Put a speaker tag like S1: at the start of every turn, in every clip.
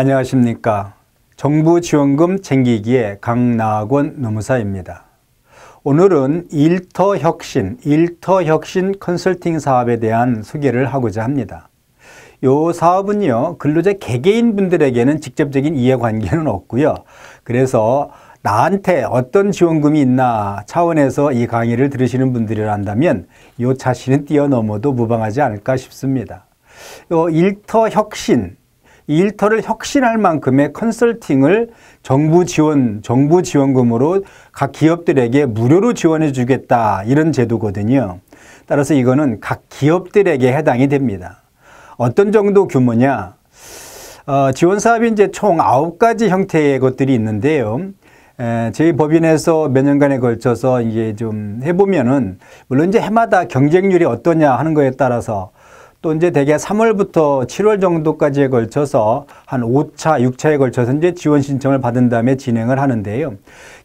S1: 안녕하십니까. 정부 지원금 챙기기의 강나원 노무사입니다. 오늘은 일터 혁신, 일터 혁신 컨설팅 사업에 대한 소개를 하고자 합니다. 요 사업은요, 근로자 개개인 분들에게는 직접적인 이해관계는 없고요. 그래서 나한테 어떤 지원금이 있나 차원에서 이 강의를 들으시는 분들이란다면 요 자신은 뛰어넘어도 무방하지 않을까 싶습니다. 일터 혁신, 일터를 혁신할 만큼의 컨설팅을 정부 지원, 정부 지원금으로 각 기업들에게 무료로 지원해 주겠다 이런 제도거든요. 따라서 이거는 각 기업들에게 해당이 됩니다. 어떤 정도 규모냐? 어, 지원 사업이 이제 총 9가지 형태의 것들이 있는데요. 에, 저희 법인에서 몇 년간에 걸쳐서 이게 좀 해보면은 물론 이제 해마다 경쟁률이 어떠냐 하는 거에 따라서 또 이제 대개 3월부터 7월 정도까지에 걸쳐서 한 5차, 6차에 걸쳐서 이제 지원 신청을 받은 다음에 진행을 하는데요.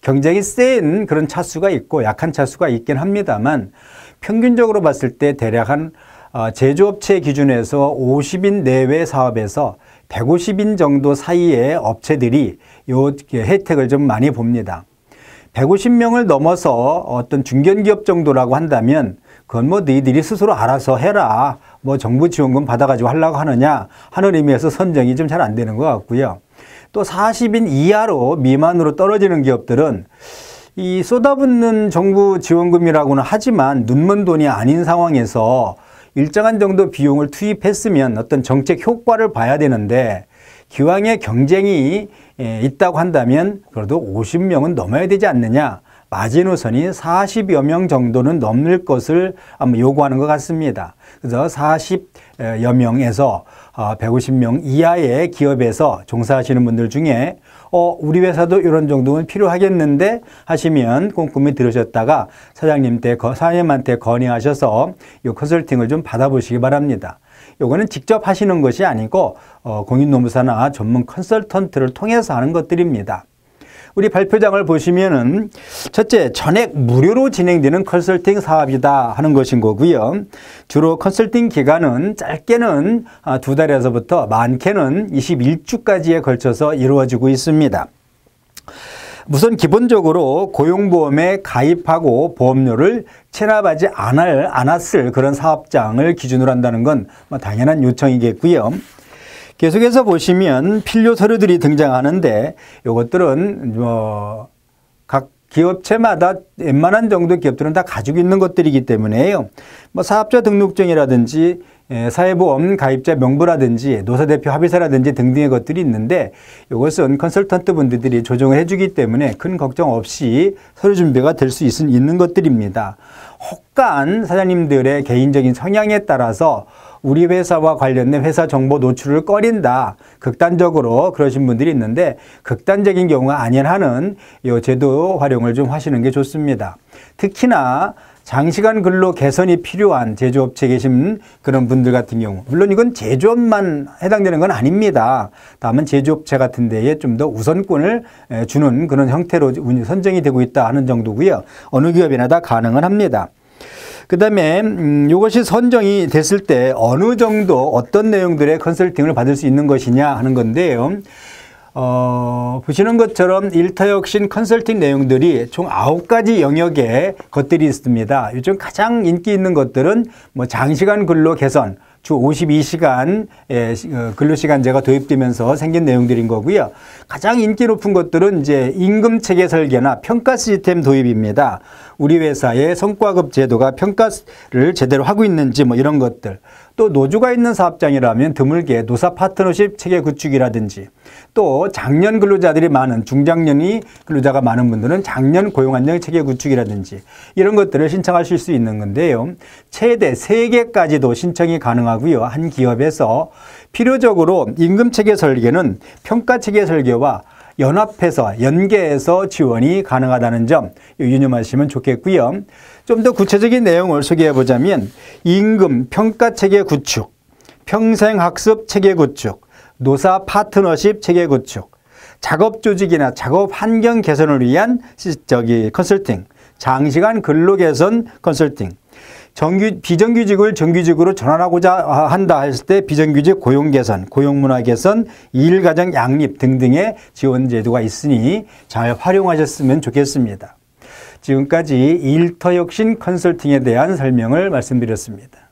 S1: 굉장히 센 그런 차수가 있고 약한 차수가 있긴 합니다만 평균적으로 봤을 때 대략 한 어, 제조업체 기준에서 50인 내외 사업에서 150인 정도 사이의 업체들이 요 혜택을 좀 많이 봅니다. 150명을 넘어서 어떤 중견기업 정도라고 한다면 그건 뭐 너희들이 스스로 알아서 해라. 뭐 정부 지원금 받아가지고 하려고 하느냐 하는 의미에서 선정이 좀 잘 안 되는 것 같고요. 또 40인 이하로 미만으로 떨어지는 기업들은 이 쏟아붓는 정부 지원금이라고는 하지만 눈먼 돈이 아닌 상황에서 일정한 정도 비용을 투입했으면 어떤 정책 효과를 봐야 되는데 기왕에 경쟁이 예, 있다고 한다면 그래도 50명은 넘어야 되지 않느냐 마지노선이 40여 명 정도는 넘을 것을 요구하는 것 같습니다. 그래서 40여 명에서 150명 어, 이하의 기업에서 종사하시는 분들 중에 어, 우리 회사도 이런 정도는 필요하겠는데 하시면 꼼꼼히 들으셨다가 사장님 때, 사장님한테 건의하셔서 이 컨설팅을 좀 받아보시기 바랍니다. 요거는 직접 하시는 것이 아니고 어, 공인노무사나 전문 컨설턴트를 통해서 하는 것들입니다. 우리 발표장을 보시면은 첫째 전액 무료로 진행되는 컨설팅 사업이다 하는 것인 거고요. 주로 컨설팅 기간은 짧게는 아, 두 달에서부터 많게는 21주까지에 걸쳐서 이루어지고 있습니다. 우선 기본적으로 고용보험에 가입하고 보험료를 체납하지 않았을 그런 사업장을 기준으로 한다는 건 뭐 당연한 요청이겠고요. 계속해서 보시면 필요 서류들이 등장하는데 이것들은 뭐 각 기업체마다 웬만한 정도 기업들은 다 가지고 있는 것들이기 때문에요. 뭐 사업자 등록증이라든지 예, 사회보험 가입자 명부라든지 노사대표 합의서라든지 등등의 것들이 있는데 이것은 컨설턴트 분들이 조정을 해주기 때문에 큰 걱정 없이 서류 준비가 될 수 있는 것들입니다. 혹간 사장님들의 개인적인 성향에 따라서 우리 회사와 관련된 회사 정보 노출을 꺼린다. 극단적으로 그러신 분들이 있는데 극단적인 경우가 아니라은이 제도 활용을 좀 하시는 게 좋습니다. 특히나 장시간 근로 개선이 필요한 제조업체에 계신 그런 분들 같은 경우 물론 이건 제조업만 해당되는 건 아닙니다. 다만 제조업체 같은 데에 좀 더 우선권을 주는 그런 형태로 선정이 되고 있다 하는 정도고요. 어느 기업이나 다 가능은 합니다. 그 다음에 이것이 음, 선정이 됐을 때 어느 정도 어떤 내용들의 컨설팅을 받을 수 있는 것이냐 하는 건데요. 어, 보시는 것처럼 일타혁신 컨설팅 내용들이 총 아홉 가지 영역의 것들이 있습니다. 요즘 가장 인기 있는 것들은 뭐 장시간 근로 개선, 주 52시간 예, 어, 근로시간제가 도입되면서 생긴 내용들인 거고요. 가장 인기 높은 것들은 이제 임금 체계 설계나 평가 시스템 도입입니다. 우리 회사의 성과급 제도가 평가를 제대로 하고 있는지 뭐 이런 것들. 또 노조가 있는 사업장이라면 드물게 노사 파트너십 체계 구축이라든지 또작년 근로자들이 많은 중장년이 근로자가 많은 분들은 작년 고용안정 체계 구축이라든지 이런 것들을 신청하실 수 있는 건데요. 최대 3개까지도 신청이 가능하고요. 한 기업에서 필요적으로 임금 체계 설계는 평가 체계 설계와 연합해서 연계해서 지원이 가능하다는 점 유념하시면 좋겠고요. 좀 더 구체적인 내용을 소개해 보자면 임금 평가 체계 구축, 평생학습 체계 구축, 노사 파트너십 체계 구축, 작업 조직이나 작업 환경 개선을 위한 시 저기 컨설팅, 장시간 근로 개선 컨설팅, 정규, 비정규직을 정규직으로 전환하고자 한다 했을 때 비정규직 고용 개선, 고용문화 개선, 일가정 양립 등등의 지원 제도가 있으니 잘 활용하셨으면 좋겠습니다. 지금까지 일터혁신 컨설팅에 대한 설명을 말씀드렸습니다.